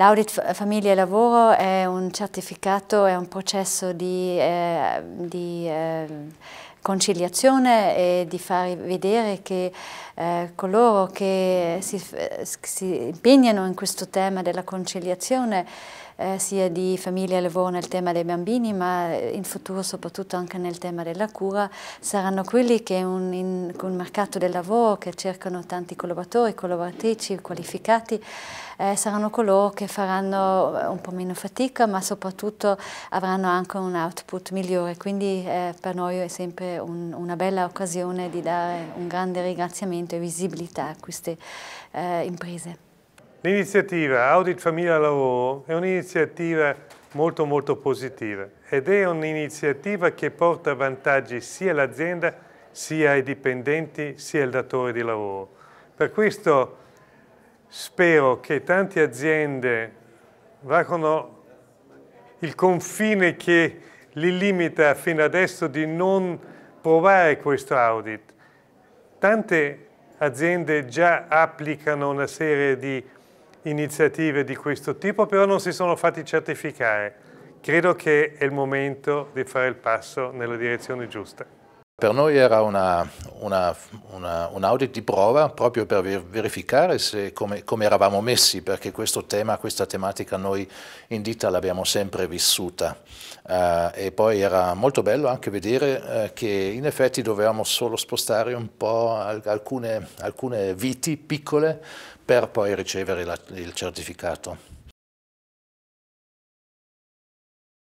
L'audit famiglia e lavoro è un certificato, è un processo di, eh, di eh, conciliazione e di far vedere che eh, coloro che si, si impegnano in questo tema della conciliazione eh, sia di famiglia e lavoro nel tema dei bambini, ma eh, in futuro soprattutto anche nel tema della cura, saranno quelli che un, in, un mercato del lavoro che cercano tanti collaboratori, collaboratrici qualificati, eh, saranno coloro che faranno eh, un po' meno fatica, ma soprattutto avranno anche un output migliore. Quindi eh, per noi è sempre un, una bella occasione di dare un grande ringraziamento e visibilità a queste eh, imprese. L'iniziativa Audit Famiglia Lavoro è un'iniziativa molto molto positiva ed è un'iniziativa che porta vantaggi sia all'azienda sia ai dipendenti sia al datore di lavoro. Per questo spero che tante aziende varcano il confine che li limita fino adesso di non provare questo audit. Tante aziende già applicano una serie di iniziative di questo tipo, però non si sono fatti certificare. Credo che è il momento di fare il passo nella direzione giusta. Per noi era un audit di prova proprio per verificare se, come, come, eravamo messi, perché questo tema, questa tematica noi in ditta l'abbiamo sempre vissuta uh, e poi era molto bello anche vedere uh, che in effetti dovevamo solo spostare un po' alcune, alcune viti piccole per poi ricevere la, il certificato.